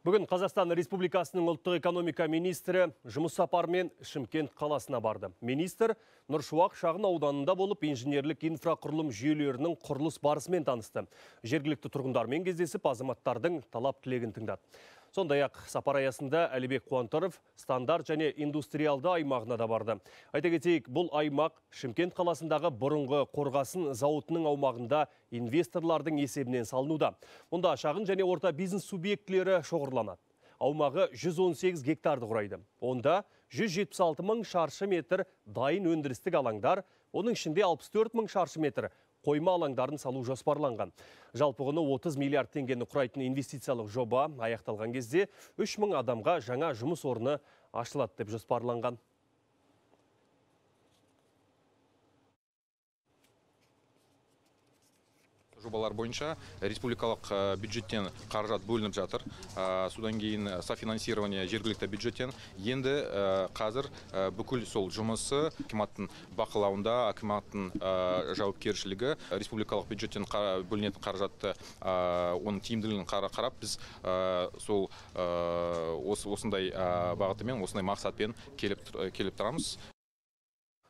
Бүгін Қазақстан Республикасының ұлттық экономика министрі жұмыс сапармен Шымкент қаласына барды. Министр Нұршуақ шағын ауданында болып инженерлік инфрақұрылым жүйелерінің құрылыс барысымен танысты. Жергілікті тұрғындармен кездесіп азаматтардың талап тілегін тыңдады сондай ақ сапар аясында әлібек қуантаров стандарт және индустриалды аймағына да барды айта кетейік бұл аймақ шымкент қаласындағы бұрынғы қорғасын зауытының аумағында инвесторлардың есебінен салынуда мұнда шағын және орта бизнес субъектілері шоғырланады аумағы 118 гектарды құрайды. Онда 176 мың шаршы метр дайын өндірістік алаңдар, оның ішінде 64 мың шаршы метр қойма алаңдарын салу жоспарланған. Жалпы құны 30 миллиард теңгені құрайтын инвестициялық жоба аяқталған кезде 3000 адамға жаңа жұмыс орны ашылады деп жоспарланған. жобалар бойынша республикалық э, бюджеттен қаражат бөлініп жатыр э, содан кейін э, софинансирование жергілікті бюджеттен енді қазір бүкіл сол жұмысы акиматтың бақылауында акиматтың жауапкершілігі республикалық бюджеттен бөлінетін қаражатты оның тиімділігін қарап біз сол осындай бағытымен осындай мақсатпен келіп тұрамыз